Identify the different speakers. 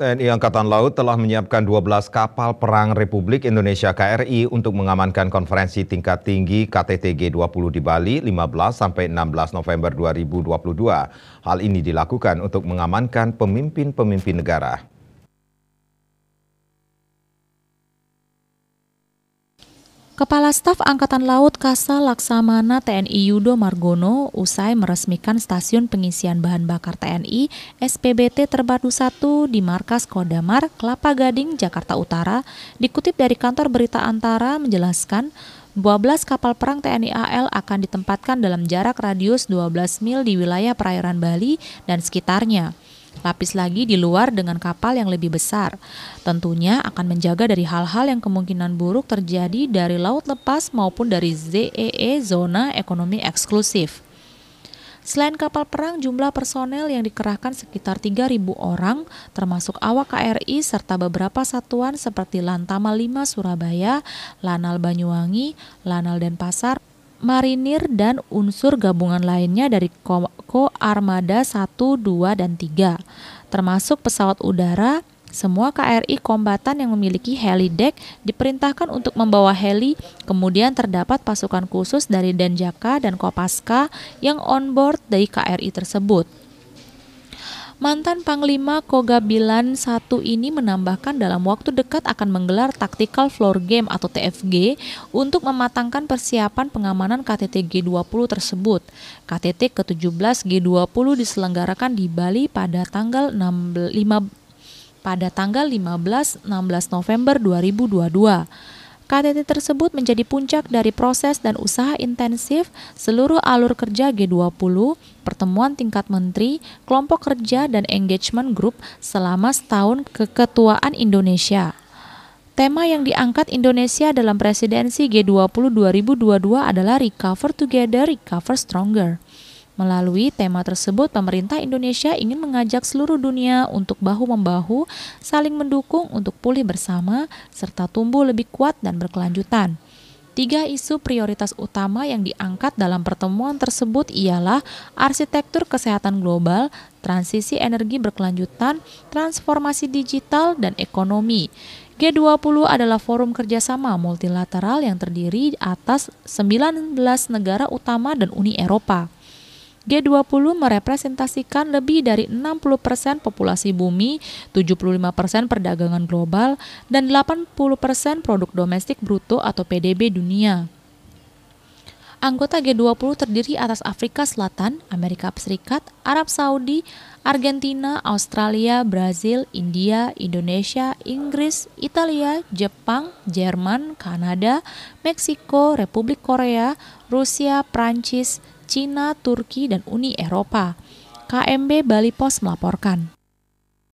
Speaker 1: TNI Angkatan Laut telah menyiapkan 12 kapal perang Republik Indonesia KRI untuk mengamankan konferensi tingkat tinggi KTT G20 di Bali 15 sampai 16 November 2022. Hal ini dilakukan untuk mengamankan pemimpin-pemimpin negara. Kepala Staf Angkatan Laut Kasa Laksamana TNI Yudo Margono usai meresmikan stasiun pengisian bahan bakar TNI SPBT Terpadu 1 di markas Kodamar, Kelapa Gading, Jakarta Utara, dikutip dari kantor berita Antara menjelaskan 12 kapal perang TNI AL akan ditempatkan dalam jarak radius 12 mil di wilayah perairan Bali dan sekitarnya. Lapis lagi di luar dengan kapal yang lebih besar. Tentunya akan menjaga dari hal-hal yang kemungkinan buruk terjadi dari laut lepas maupun dari ZEE e zona ekonomi eksklusif. Selain kapal perang, jumlah personel yang dikerahkan sekitar 3.000 orang, termasuk awak KRI serta beberapa satuan seperti Lantama 5 Surabaya, Lanal Banyuwangi, Lanal Denpasar, marinir dan unsur gabungan lainnya dari Ko Armada 1, 2, dan 3, termasuk pesawat udara, semua KRI kombatan yang memiliki heli deck diperintahkan untuk membawa heli, kemudian terdapat pasukan khusus dari Denjaka dan Kopaska yang on board dari KRI tersebut. Mantan Panglima Kogabilan 1 ini menambahkan dalam waktu dekat akan menggelar Tactical Floor Game atau TFG untuk mematangkan persiapan pengamanan KTT G20 tersebut. KTT ke-17 G20 diselenggarakan di Bali pada tanggal pada tanggal 15-16 November 2022. KTT tersebut menjadi puncak dari proses dan usaha intensif seluruh alur kerja G20, pertemuan tingkat menteri, kelompok kerja, dan engagement group selama setahun keketuaan Indonesia. Tema yang diangkat Indonesia dalam presidensi G20 2022 adalah Recover Together, Recover Stronger. Melalui tema tersebut, pemerintah Indonesia ingin mengajak seluruh dunia untuk bahu-membahu, saling mendukung untuk pulih bersama, serta tumbuh lebih kuat dan berkelanjutan. Tiga isu prioritas utama yang diangkat dalam pertemuan tersebut ialah arsitektur kesehatan global, transisi energi berkelanjutan, transformasi digital, dan ekonomi. G20 adalah forum kerjasama multilateral yang terdiri atas 19 negara utama dan Uni Eropa. G20 merepresentasikan lebih dari 60% populasi bumi, 75% perdagangan global, dan 80% produk domestik bruto atau PDB dunia. Anggota G20 terdiri atas Afrika Selatan, Amerika Serikat, Arab Saudi, Argentina, Australia, Brazil, India, Indonesia, Inggris, Italia, Jepang, Jerman, Kanada, Meksiko, Republik Korea, Rusia, Prancis, Cina, Turki, dan Uni Eropa. KMB Bali Pos melaporkan.